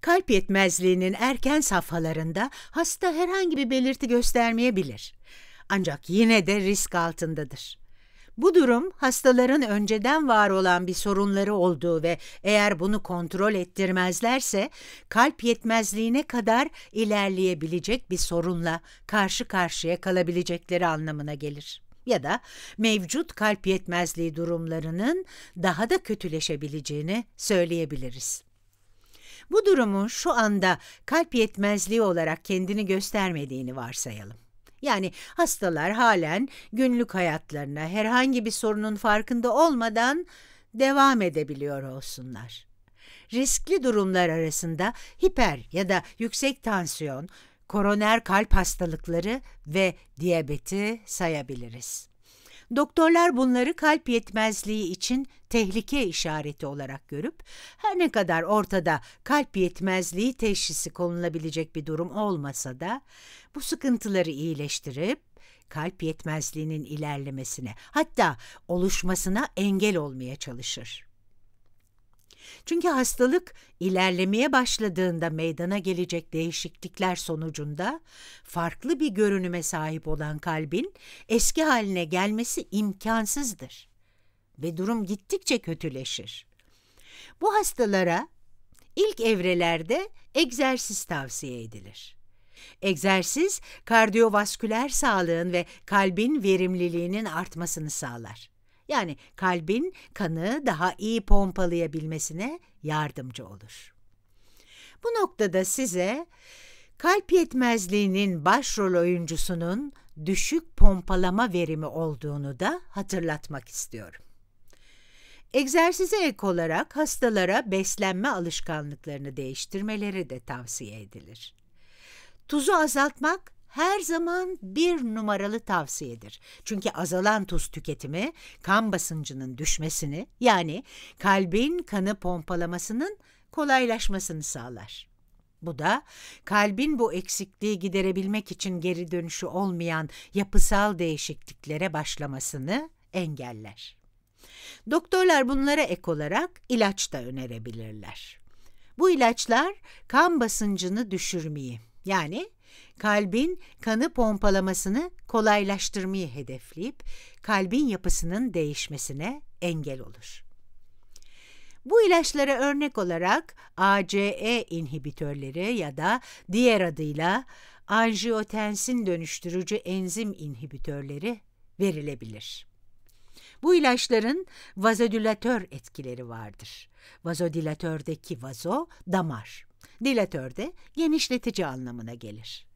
kalp yetmezliğinin erken safhalarında hasta herhangi bir belirti göstermeyebilir. Ancak yine de risk altındadır. Bu durum hastaların önceden var olan bir sorunları olduğu ve eğer bunu kontrol ettirmezlerse kalp yetmezliğine kadar ilerleyebilecek bir sorunla karşı karşıya kalabilecekleri anlamına gelir ya da mevcut kalp yetmezliği durumlarının daha da kötüleşebileceğini söyleyebiliriz. Bu durumun şu anda kalp yetmezliği olarak kendini göstermediğini varsayalım. Yani hastalar halen günlük hayatlarına herhangi bir sorunun farkında olmadan devam edebiliyor olsunlar. Riskli durumlar arasında hiper ya da yüksek tansiyon, koroner kalp hastalıkları ve diyabeti sayabiliriz. Doktorlar bunları kalp yetmezliği için tehlike işareti olarak görüp her ne kadar ortada kalp yetmezliği teşhisi konulabilecek bir durum olmasa da bu sıkıntıları iyileştirip kalp yetmezliğinin ilerlemesine hatta oluşmasına engel olmaya çalışır. Çünkü hastalık ilerlemeye başladığında meydana gelecek değişiklikler sonucunda farklı bir görünüme sahip olan kalbin eski haline gelmesi imkansızdır ve durum gittikçe kötüleşir. Bu hastalara ilk evrelerde egzersiz tavsiye edilir. Egzersiz kardiyovasküler sağlığın ve kalbin verimliliğinin artmasını sağlar. Yani kalbin kanı daha iyi pompalayabilmesine yardımcı olur. Bu noktada size kalp yetmezliğinin başrol oyuncusunun düşük pompalama verimi olduğunu da hatırlatmak istiyorum. Egzersize ek olarak hastalara beslenme alışkanlıklarını değiştirmeleri de tavsiye edilir. Tuzu azaltmak her zaman bir numaralı tavsiyedir. Çünkü azalan tuz tüketimi kan basıncının düşmesini yani kalbin kanı pompalamasının kolaylaşmasını sağlar. Bu da kalbin bu eksikliği giderebilmek için geri dönüşü olmayan yapısal değişikliklere başlamasını engeller. Doktorlar bunlara ek olarak ilaç da önerebilirler. Bu ilaçlar kan basıncını düşürmeyi yani kalbin kanı pompalamasını kolaylaştırmayı hedefleyip kalbin yapısının değişmesine engel olur. Bu ilaçlara örnek olarak ACE inhibitörleri ya da diğer adıyla anjiyotensin dönüştürücü enzim inhibitörleri verilebilir. Bu ilaçların vazodilatör etkileri vardır. Vazodilatördeki vazo damar, dilatörde genişletici anlamına gelir.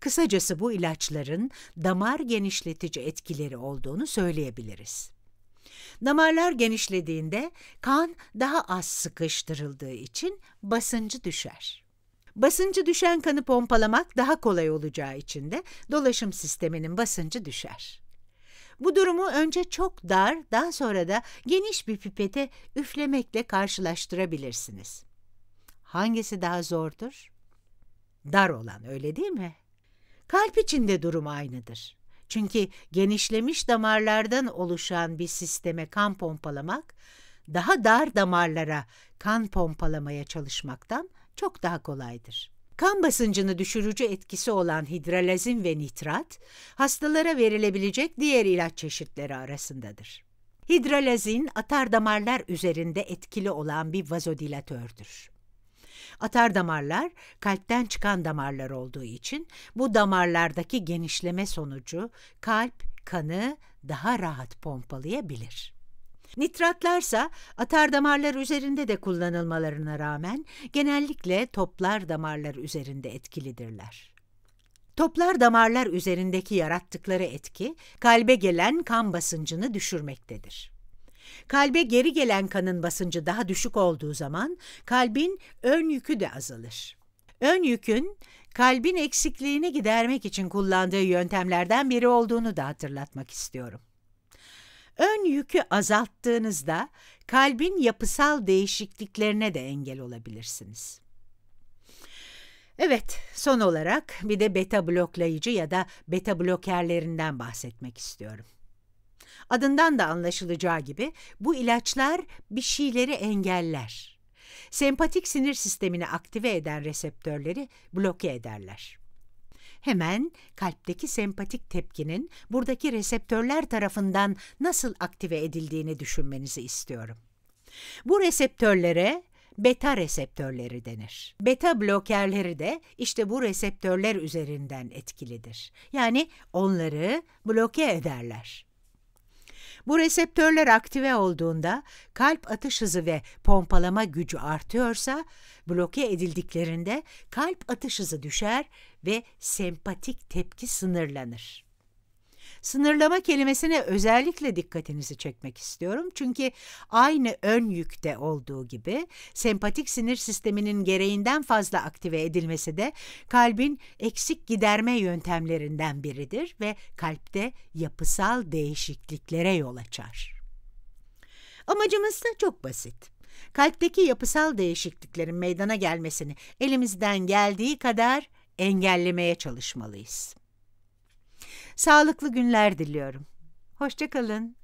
Kısacası bu ilaçların damar genişletici etkileri olduğunu söyleyebiliriz. Damarlar genişlediğinde kan daha az sıkıştırıldığı için basıncı düşer. Basıncı düşen kanı pompalamak daha kolay olacağı için de dolaşım sisteminin basıncı düşer. Bu durumu önce çok dar, daha sonra da geniş bir pipete üflemekle karşılaştırabilirsiniz. Hangisi daha zordur? Dar olan öyle değil mi? Kalp içinde durum aynıdır. Çünkü genişlemiş damarlardan oluşan bir sisteme kan pompalamak, daha dar damarlara kan pompalamaya çalışmaktan çok daha kolaydır. Kan basıncını düşürücü etkisi olan hidralazin ve nitrat, hastalara verilebilecek diğer ilaç çeşitleri arasındadır. Hidralazin, atar damarlar üzerinde etkili olan bir vazodilatördür. Atar damarlar kalpten çıkan damarlar olduğu için bu damarlardaki genişleme sonucu kalp kanı daha rahat pompalayabilir. Nitratlarsa atar damarlar üzerinde de kullanılmalarına rağmen genellikle toplar damarlar üzerinde etkilidirler. Toplar damarlar üzerindeki yarattıkları etki kalbe gelen kan basıncını düşürmektedir. Kalbe geri gelen kanın basıncı daha düşük olduğu zaman kalbin ön yükü de azalır. Ön yükün kalbin eksikliğini gidermek için kullandığı yöntemlerden biri olduğunu da hatırlatmak istiyorum. Ön yükü azalttığınızda kalbin yapısal değişikliklerine de engel olabilirsiniz. Evet, son olarak bir de beta bloklayıcı ya da beta blokerlerinden bahsetmek istiyorum. Adından da anlaşılacağı gibi bu ilaçlar bir şeyleri engeller. Sempatik sinir sistemini aktive eden reseptörleri bloke ederler. Hemen kalpteki sempatik tepkinin buradaki reseptörler tarafından nasıl aktive edildiğini düşünmenizi istiyorum. Bu reseptörlere beta reseptörleri denir. Beta blokerleri de işte bu reseptörler üzerinden etkilidir. Yani onları bloke ederler. Bu reseptörler aktive olduğunda kalp atış hızı ve pompalama gücü artıyorsa bloke edildiklerinde kalp atış hızı düşer ve sempatik tepki sınırlanır. Sınırlama kelimesine özellikle dikkatinizi çekmek istiyorum. Çünkü aynı ön yükte olduğu gibi sempatik sinir sisteminin gereğinden fazla aktive edilmesi de kalbin eksik giderme yöntemlerinden biridir ve kalpte yapısal değişikliklere yol açar. Amacımız da çok basit kalpteki yapısal değişikliklerin meydana gelmesini elimizden geldiği kadar engellemeye çalışmalıyız. Sağlıklı günler diliyorum. Hoşçakalın.